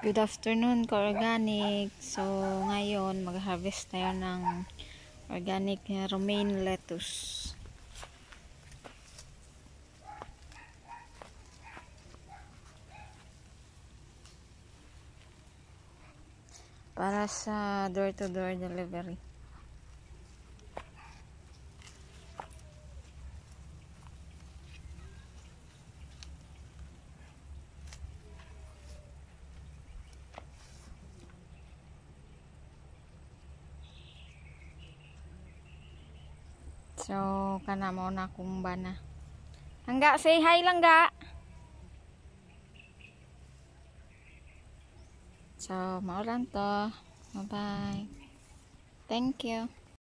Good afternoon ko organic. So ngayon mag-harvest tayo ng organic romaine lettuce. Para sa door to door delivery. So, kana mo na kumba na. Langga, say hi langga. So, maulan to. Bye-bye. Thank you.